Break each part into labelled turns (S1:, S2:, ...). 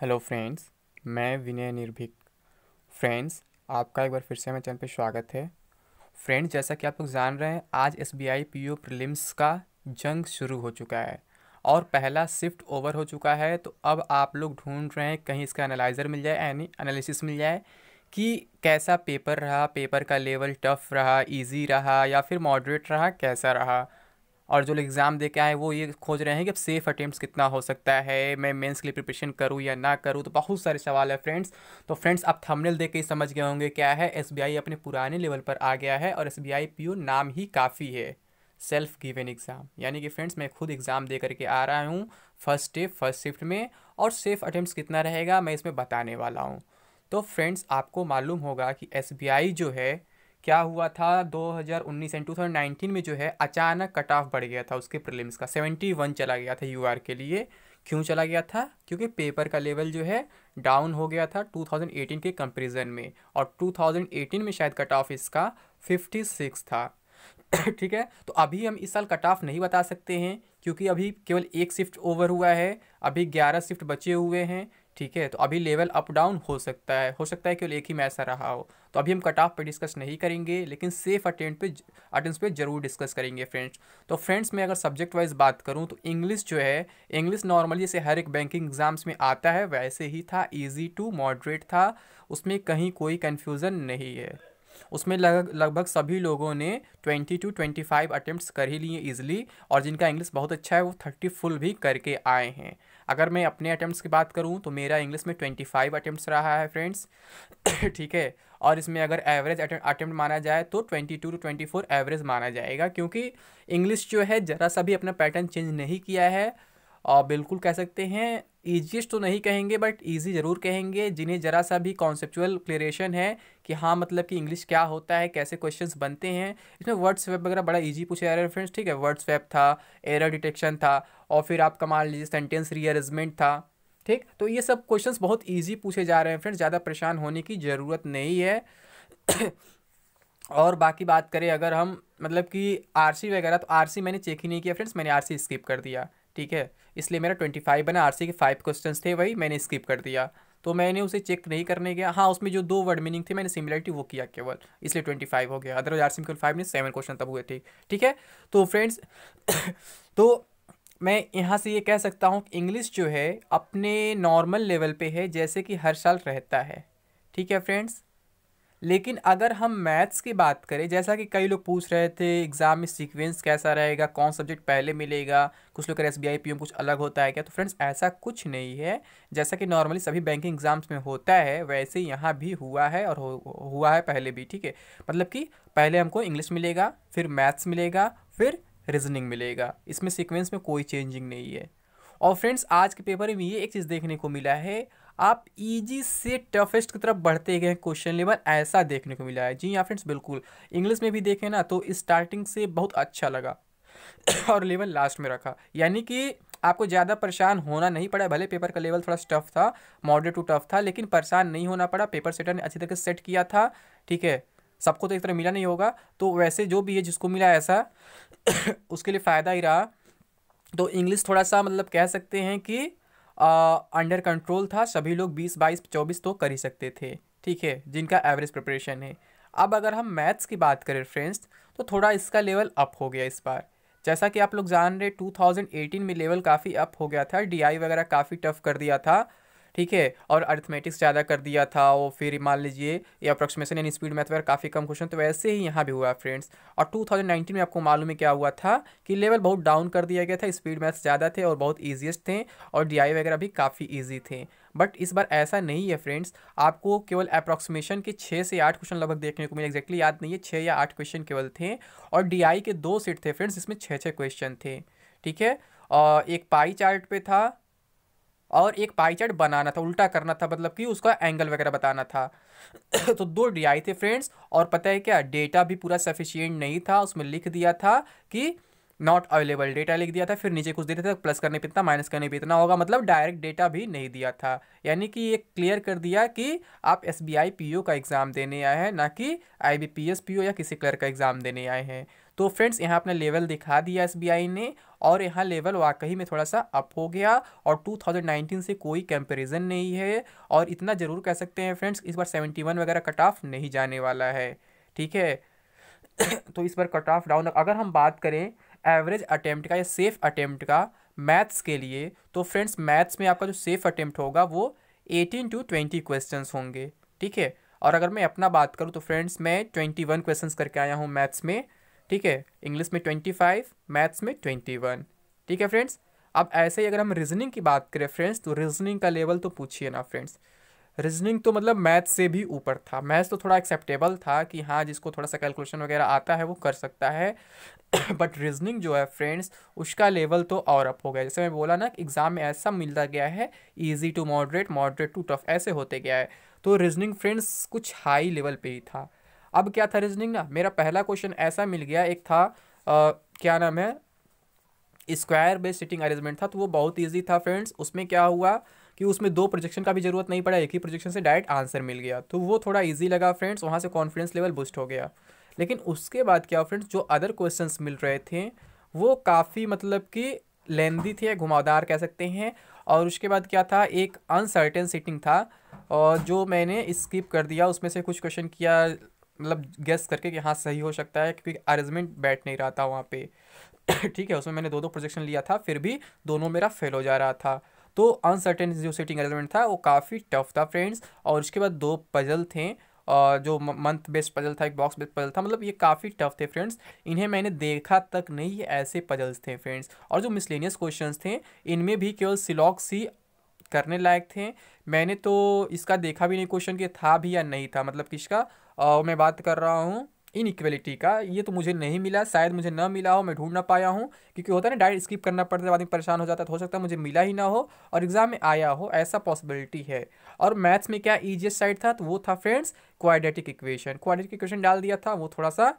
S1: hello friends मैं विनय निर्भीक friends आपका एक बार फिर से मेरे चैनल पर स्वागत है फ्रेंड्स जैसा कि आप लोग जान रहे हैं आज S B I P O prelims का जंग शुरू हो चुका है और पहला शिफ्ट ओवर हो चुका है तो अब आप लोग ढूंढ रहे हैं कहीं इसका एनालाइज़र मिल जाए यानी एनालिसिस मिल जाए कि कैसा पेपर रहा पेपर का लेवल टफ रहा ईजी रहा या फिर मॉडरेट रहा कैसा रहा और जो लोग एग्ज़ाम दे के आए वो ये खोज रहे हैं कि अब सेफ अटैम्प्ट कितना हो सकता है मैं मेंस के लिए प्रिपरेशन करूँ या ना करूँ तो बहुत सारे सवाल है फ्रेंड्स तो फ्रेंड्स आप थमनल देख के ही समझ गए होंगे क्या है एस अपने पुराने लेवल पर आ गया है और एस बी नाम ही काफ़ी है सेल्फ गिवन एग्ज़ाम यानी कि फ्रेंड्स मैं खुद एग्ज़ाम दे करके आ रहा हूँ फर्स्ट डे फर्स्ट शिफ्ट में और सेफ अटैम्प्ट कितना रहेगा मैं इसमें बताने वाला हूँ तो फ्रेंड्स आपको मालूम होगा कि एस जो है क्या हुआ था 2019 एंड 2019 में जो है अचानक कट ऑफ बढ़ गया था उसके प्रीलिम्स का 71 चला गया था यू के लिए क्यों चला गया था क्योंकि पेपर का लेवल जो है डाउन हो गया था 2018 के कंपैरिजन में और 2018 में शायद कट ऑफ इसका 56 था ठीक है तो अभी हम इस साल कट ऑफ नहीं बता सकते हैं क्योंकि अभी केवल एक शिफ्ट ओवर हुआ है अभी ग्यारह शिफ्ट बचे हुए हैं ठीक है तो अभी लेवल अप डाउन हो सकता है हो सकता है केवल एक ही में ऐसा रहा हो तो अभी हम कट ऑफ पर डिस्कस नहीं करेंगे लेकिन सेफ अटेंट पे अटेंस पे जरूर डिस्कस करेंगे फ्रेंड्स तो फ्रेंड्स मैं अगर सब्जेक्ट वाइज बात करूँ तो इंग्लिश जो है इंग्लिश नॉर्मली जैसे हर एक बैंकिंग एग्जाम्स में आता है वैसे ही था ईजी टू मॉडरेट था उसमें कहीं कोई कन्फ्यूज़न नहीं है उसमें लग लगभग सभी लोगों ने twenty two twenty five attempt कर ही लिए ईजिली और जिनका इंग्लिश बहुत अच्छा है वो थर्टी फुल भी करके आए हैं अगर मैं अपने अटैम्प्ट की बात करूँ तो मेरा इंग्लिश में ट्वेंटी फाइव अटैम्प्ट रहा है फ्रेंड्स ठीक है और इसमें अगर एवरेज अटैम्प्ट माना जाए तो twenty two to twenty four average माना जाएगा क्योंकि इंग्लिश जो है ज़रा सा भी अपना पैटर्न चेंज नहीं किया है और बिल्कुल कह सकते हैं ईजिएस्ट तो नहीं कहेंगे बट ईजी ज़रूर कहेंगे जिन्हें ज़रा सा भी कॉन्सेपचुअल क्लियरेशन है कि हाँ मतलब कि इंग्लिश क्या होता है कैसे क्वेश्चंस बनते हैं इसमें वर्ड्स वेब वगैरह बड़ा ईजी पूछा जा रहा है फ्रेंड्स ठीक है वर्ड्स वेब था एरर डिटेक्शन था और फिर आप कमाल लीजिए सेंटेंस रीअरेंजमेंट था ठीक तो ये सब क्वेश्चन बहुत ईजी पूछे जा रहे हैं फ्रेंड्स ज़्यादा परेशान होने की ज़रूरत नहीं है और बाकी बात करें अगर हम मतलब कि आरसी वगैरह तो आरसी मैंने चेक ही नहीं किया फ्रेंड्स मैंने आरसी स्किप कर दिया ठीक है इसलिए मेरा ट्वेंटी फाइव बना आर के फाइव क्वेश्चन थे वही मैंने स्किप कर दिया तो मैंने उसे चेक नहीं करने गया हाँ उसमें जो दो वर्ड मीनिंग थे मैंने सिमिलरिटी वो किया केवल इसलिए ट्वेंटी फाइव हो गया अदरवाइज आर सी केवल फाइव नहीं सेवन क्वेश्चन तब हुए थे ठीक है तो फ्रेंड्स तो मैं यहाँ से ये यह कह सकता हूँ कि इंग्लिश जो है अपने नॉर्मल लेवल पे है जैसे कि हर साल रहता है ठीक है फ्रेंड्स लेकिन अगर हम मैथ्स की बात करें जैसा कि कई लोग पूछ रहे थे एग्ज़ाम में सीक्वेंस कैसा रहेगा कौन सब्जेक्ट पहले मिलेगा कुछ लोग कह रहे एस बी आई पी कुछ अलग होता है क्या तो फ्रेंड्स ऐसा कुछ नहीं है जैसा कि नॉर्मली सभी बैंकिंग एग्ज़ाम्स में होता है वैसे यहाँ भी हुआ है और हुआ है पहले भी ठीक है मतलब कि पहले हमको इंग्लिश मिलेगा फिर मैथ्स मिलेगा फिर रीजनिंग मिलेगा इसमें सिक्वेंस में कोई चेंजिंग नहीं है और फ्रेंड्स आज के पेपर में ये एक चीज़ देखने को मिला है आप इजी से टफेस्ट की तरफ बढ़ते गए क्वेश्चन लेवल ऐसा देखने को मिला है जी या हाँ फ्रेंड्स बिल्कुल इंग्लिश में भी देखें ना तो स्टार्टिंग से बहुत अच्छा लगा और लेवल लास्ट में रखा यानी कि आपको ज़्यादा परेशान होना नहीं पड़ा भले पेपर का लेवल थोड़ा टफ था मॉडरेट टू टफ था लेकिन परेशान नहीं होना पड़ा पेपर सेटर ने अच्छी तरह से सेट किया था ठीक है सबको तो एक तरह मिला नहीं होगा तो वैसे जो भी है जिसको मिला ऐसा उसके लिए फ़ायदा ही रहा तो इंग्लिश थोड़ा सा मतलब कह सकते हैं कि अंडर कंट्रोल था सभी लोग बीस बाईस चौबीस तो कर ही सकते थे ठीक है जिनका एवरेज प्रिपरेशन है अब अगर हम मैथ्स की बात करें फ्रेंड्स तो थोड़ा इसका लेवल अप हो गया इस बार जैसा कि आप लोग जान रहे 2018 में लेवल काफ़ी अप हो गया था डीआई वगैरह काफ़ी टफ कर दिया था ठीक है और अर्थमेटिक्स ज़्यादा कर दिया था और फिर मान लीजिए ये अप्रोक्सीमेशन यानी स्पीड मैथ वगैरह काफ़ी कम क्वेश्चन तो वैसे ही यहाँ भी हुआ फ्रेंड्स और 2019 में आपको मालूम है क्या हुआ था कि लेवल बहुत डाउन कर दिया गया था स्पीड मैथ्स ज़्यादा थे और बहुत ईजिएस्ट थे और डी वगैरह भी काफ़ी ईजी थे बट इस बार ऐसा नहीं है फ्रेंड्स आपको केवल अप्रॉक्सीमेशन के छः से आठ क्वेश्चन लगभग देखने को मिले एक्जैक्टली याद नहीं है छः या आठ क्वेश्चन केवल थे और डी के दो सेट थे फ्रेंड्स जिसमें छः छः क्वेश्चन थे ठीक है और एक पाई चार्ट पे था और एक पाईचार्ट बनाना था उल्टा करना था मतलब कि उसका एंगल वगैरह बताना था तो दो डी आई थे फ्रेंड्स और पता है क्या डेटा भी पूरा सफिशियंट नहीं था उसमें लिख दिया था कि नॉट अवेलेबल डेटा लिख दिया था फिर नीचे कुछ देते थे प्लस करने पर इतना माइनस करने पर इतना होगा मतलब डायरेक्ट डेटा भी नहीं दिया था यानी कि ये क्लियर कर दिया कि आप S B I P O का एग्ज़ाम देने आए हैं ना कि I B P S P O या किसी क्लर्क का एग्ज़ाम देने आए हैं तो फ्रेंड्स यहाँ अपना लेवल दिखा दिया एस ने और यहाँ लेवल वाकई में थोड़ा सा अप हो गया और 2019 से कोई कंपैरिजन नहीं है और इतना ज़रूर कह सकते हैं फ्रेंड्स इस बार 71 वगैरह कट ऑफ नहीं जाने वाला है ठीक है तो इस बार कट ऑफ डाउन अगर हम बात करें एवरेज अटैम्प्ट का या सेफ अटैम्प्ट का मैथ्स के लिए तो फ्रेंड्स मैथ्स में आपका जो सेफ अटैम्प्ट होगा वो एटीन टू ट्वेंटी क्वेश्चन होंगे ठीक है और अगर मैं अपना बात करूँ तो फ्रेंड्स मैं ट्वेंटी वन करके आया हूँ मैथ्स में ठीक है इंग्लिश में ट्वेंटी फाइव मैथ्स में ट्वेंटी वन ठीक है फ्रेंड्स अब ऐसे ही अगर हम रीजनिंग की बात करें फ्रेंड्स तो रीजनिंग का लेवल तो पूछिए ना फ्रेंड्स रीजनिंग तो मतलब मैथ से भी ऊपर था मैथ्स तो थोड़ा एक्सेप्टेबल था कि हाँ जिसको थोड़ा सा कैलकुलेशन वगैरह आता है वो कर सकता है बट रीजनिंग जो है फ्रेंड्स उसका लेवल तो और अप हो गया जैसे मैं बोला ना कि एग्ज़ाम में ऐसा मिलता गया है easy to moderate moderate to tough ऐसे होते गया है तो रीजनिंग फ्रेंड्स कुछ हाई लेवल पर ही था अब क्या था रीजनिंग ना मेरा पहला क्वेश्चन ऐसा मिल गया एक था आ, क्या नाम है स्क्वायर बेस सिटिंग अरेंजमेंट था तो वो बहुत ईजी था फ्रेंड्स उसमें क्या हुआ कि उसमें दो प्रोजेक्शन का भी जरूरत नहीं पड़ा एक ही प्रोजेक्शन से डायरेक्ट आंसर मिल गया तो वो थोड़ा ईजी लगा फ्रेंड्स वहाँ से कॉन्फिडेंस लेवल बूस्ट हो गया लेकिन उसके बाद क्या फ्रेंड्स जो अदर क्वेश्चंस मिल रहे थे वो काफ़ी मतलब कि लेंदी थे घुमावदार कह सकते हैं और उसके बाद क्या था एक अनसर्टेन सिटिंग था और जो मैंने स्किप कर दिया उसमें से कुछ क्वेश्चन किया मतलब गेस करके कि हाँ सही हो सकता है क्योंकि अरेंजमेंट बैठ नहीं रहा था वहाँ पे ठीक है उसमें मैंने दो दो प्रोजेक्शन लिया था फिर भी दोनों मेरा फेल हो जा रहा था तो अनसर्टेन जो सीटिंग अरेंजमेंट था वो काफ़ी टफ था फ्रेंड्स और उसके बाद दो पजल थे और जो मंथ बेस्ड पजल था एक बॉक्स बेस्ड पजल था मतलब ये काफ़ी टफ थे फ्रेंड्स इन्हें मैंने देखा तक नहीं ऐसे पजल्स थे फ्रेंड्स और जो मिसलेनियस क्वेश्चंस थे इनमें भी केवल सिलॉक्स ही करने लायक थे मैंने तो इसका देखा भी नहीं क्वेश्चन कि था भी या नहीं था मतलब कि इसका और मैं बात कर रहा हूँ इन इक्वलिटी का ये तो मुझे नहीं मिला शायद मुझे ना मिला हो मैं ढूंढ ना पाया हूँ क्योंकि होता है ना डायरेक्ट स्किप करना पड़ता है आदमी परेशान हो जाता है तो हो सकता है मुझे मिला ही ना हो और एग्ज़ाम में आया हो ऐसा पॉसिबिलिटी है और मैथ्स में क्या ईजिएस्ट साइड था तो वो था friends quadratic equation quadratic equation डाल दिया था वो थोड़ा सा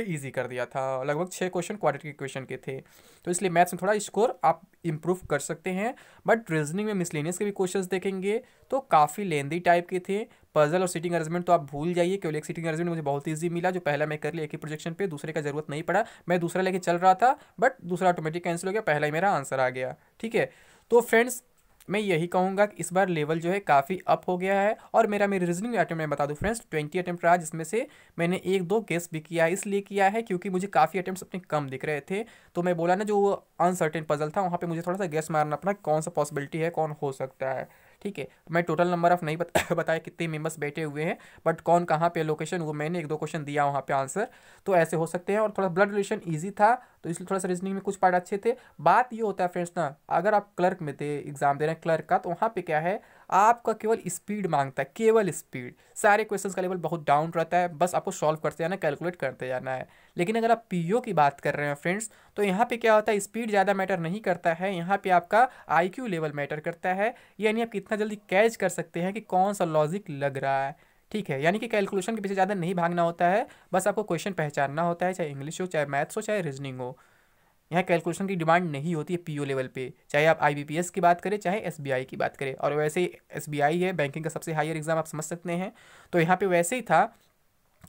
S1: ईजी कर दिया था लगभग छः क्वेश्चन क्वाड्रेटिक इक्वेशन के थे तो इसलिए मैथ्स में थोड़ा स्कोर आप इम्प्रूव कर सकते हैं बट रीजनिंग में मिसलिनियस के भी क्वेश्चन देखेंगे तो काफ़ी लेंदी टाइप के थे पजल और सीटिंग अरेंजमेंट तो आप भूल जाइए केवल एक सीटिंग अरेंजमेंट मुझे बहुत ईजी मिला जो पहला मैं कर लिया एक ही प्रोजेक्शन पे दूसरे का जरूरत नहीं पड़ा मैं दूसरा लेके चल रहा था बट दूसरा ऑटोमेटिक कैंसिल हो गया पहला ही मेरा आंसर आ गया ठीक है तो फ्रेंड्स मैं यही कहूँगा कि इस बार लेवल जो है काफ़ी अप हो गया है और मेरा मेरी रीजनिंग अटैम्प्ट मैं बता दूँ फ्रेंड्स ट्वेंटी अटैम्प्ट रहा जिसमें से मैंने एक दो गेस भी किया है इसलिए किया है क्योंकि मुझे काफ़ी अटैम्प्ट अपने कम दिख रहे थे तो मैं बोला ना जो अनसर्टेन पजल था वहाँ पर मुझे थोड़ा सा गेस मारना अपना कौन सा पॉसिबिलिटी है कौन हो सकता है ठीक है मैं टोटल नंबर ऑफ नहीं बता बताया कितने मेम्बर्स बैठे हुए हैं बट कौन कहाँ पे लोकेशन वो मैंने एक दो क्वेश्चन दिया वहाँ पे आंसर तो ऐसे हो सकते हैं और थोड़ा ब्लड रिलेशन ईजी था तो इसलिए थोड़ा सा रीजनिंग में कुछ पार्ट अच्छे थे बात ये होता है फ्रेंड्स ना अगर आप क्लर्क में थे एग्जाम दे रहे हैं क्लर्क का तो वहाँ पे क्या है आपका केवल स्पीड मांगता है केवल स्पीड सारे क्वेश्चंस का लेवल बहुत डाउन रहता है बस आपको सॉल्व करते जाना कैलकुलेट करते जाना है लेकिन अगर आप पी की बात कर रहे हैं फ्रेंड्स तो यहाँ पे क्या होता है स्पीड ज़्यादा मैटर नहीं करता है यहाँ पे आपका आई लेवल मैटर करता है यानी आप कितना जल्दी कैच कर सकते हैं कि कौन सा लॉजिक लग रहा है ठीक है यानी कि कैलकुलेशन के पीछे ज़्यादा नहीं भागना होता है बस आपको क्वेश्चन पहचानना होता है चाहे इंग्लिश हो चाहे मैथ्स हो चाहे रीजनिंग हो यहाँ कैलकुलेशन की डिमांड नहीं होती है पीओ लेवल पे चाहे आप आईबीपीएस की बात करें चाहे एसबीआई की बात करें और वैसे ही एसबीआई है बैंकिंग का सबसे हायर एग्ज़ाम आप समझ सकते हैं तो यहाँ पे वैसे ही था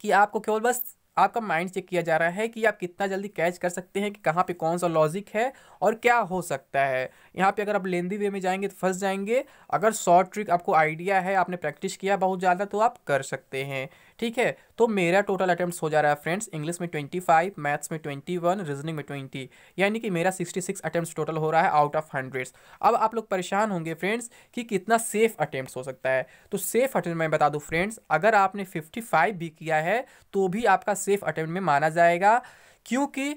S1: कि आपको केवल बस आपका माइंड चेक किया जा रहा है कि आप कितना जल्दी कैच कर सकते हैं कि कहाँ पे कौन सा लॉजिक है और क्या हो सकता है यहाँ पे अगर आप लेंदी वे में जाएंगे तो फंस जाएंगे अगर शॉर्ट ट्रिक आपको आइडिया है आपने प्रैक्टिस किया बहुत ज़्यादा तो आप कर सकते हैं ठीक है तो मेरा टोटल अटैम्प्ट हो जा रहा है फ्रेंड्स इंग्लिश में ट्वेंटी फाइव मैथ्स में ट्वेंटी वन रीजनिंग में ट्वेंटी यानी कि मेरा सिक्सटी सिक्स अटैम्प्ट टोटल हो रहा है आउट ऑफ हंड्रेड्स अब आप लोग परेशान होंगे फ्रेंड्स कि कितना सेफ अटैम्प्ट हो सकता है तो सेफ अटैम्प्ट मैं बता दूँ फ्रेंड्स अगर आपने फिफ्टी फाइव भी किया है तो भी आपका सेफ अटैम्प्ट में माना जाएगा क्योंकि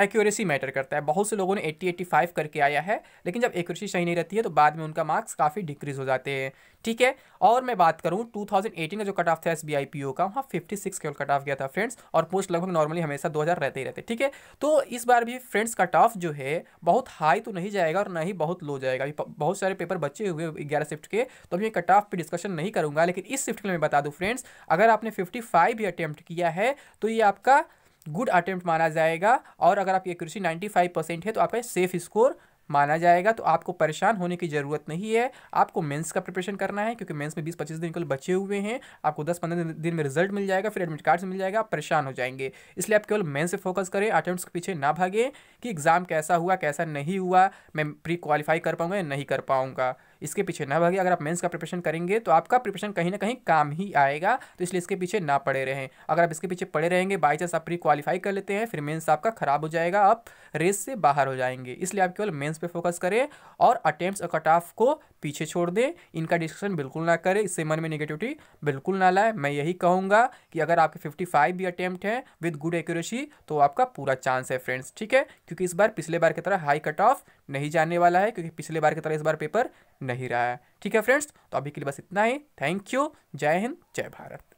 S1: एक्यूरेसी मैटर करता है बहुत से लोगों ने 80 85 करके आया है लेकिन जब एक्यूरेसी सही नहीं रहती है तो बाद में उनका मार्क्स काफ़ी डिक्रीज हो जाते हैं ठीक है और मैं बात करूँ 2018 का जो कट ऑफ था S B I P O का वहाँ 56 केवल कट ऑफ गया था फ्रेंड्स और पोस्ट लगभग नॉर्मली हमेशा हज़ार रहते ही रहते ठीक है तो इस बार भी फ्रेंड्स कट ऑफ जो है बहुत हाई तो नहीं जाएगा और ना ही बहुत लो जाएगा बहुत सारे पेपर बचे हुए ग्यारह शिफ्ट के तो अभी मैं कट ऑफ पर डिस्कशन नहीं करूँगा लेकिन इस शिफ्ट के लिए मैं बता दूँ फ्रेंड्स अगर आपने फिफ्टी भी अटैम्प्ट किया है तो ये आपका गुड अटेम्प्ट माना जाएगा और अगर आपकी एक्यूरेसी फाइव परसेंट है तो आपका सेफ स्कोर माना जाएगा तो आपको परेशान होने की ज़रूरत नहीं है आपको मेंस का प्रिपरेशन करना है क्योंकि मेंस में 20-25 दिन कल बचे हुए हैं आपको 10-15 दिन में रिजल्ट मिल जाएगा फिर एडमिट कार्ड्स मिल जाएगा आप परेशान हो जाएंगे इसलिए आप केवल मेंस से फोकस करें अटैम्प्ट के पीछे ना भागें कि एग्ज़ाम कैसा हुआ कैसा नहीं हुआ मैं प्री क्वालिफाई कर पाऊँगा या नहीं कर पाऊँगा इसके पीछे ना भागे अगर आप मेंस का प्रिपरेशन करेंगे तो आपका प्रिपरेशन कहीं ना कहीं काम ही आएगा तो इसलिए इसके पीछे ना पड़े रहें अगर आप इसके पीछे पड़े रहेंगे बाई चांस आप प्री क्वालिफाई कर लेते हैं फिर मेन्स आपका खराब हो जाएगा आप रेस से बाहर हो जाएंगे इसलिए आप केवल मेन्स पर फोकस करें और अटैम्प्ट और कट ऑफ को पीछे छोड़ दें इनका डिस्कशन बिल्कुल ना करें इससे मन में निगेटिविटी बिल्कुल ना लाए मैं यही कहूँगा कि अगर आपके फिफ्टी फाइव भी अटैम्प्ट हैं विद गुड एक्यूरेसी तो आपका पूरा चांस है फ्रेंड्स ठीक है क्योंकि इस बार पिछले बार की तरह हाई कट ऑफ नहीं जानने वाला है क्योंकि पिछले बार की तरह इस बार पेपर नहीं रहा है ठीक है फ्रेंड्स तो अभी के लिए बस इतना ही थैंक यू जय हिंद जय भारत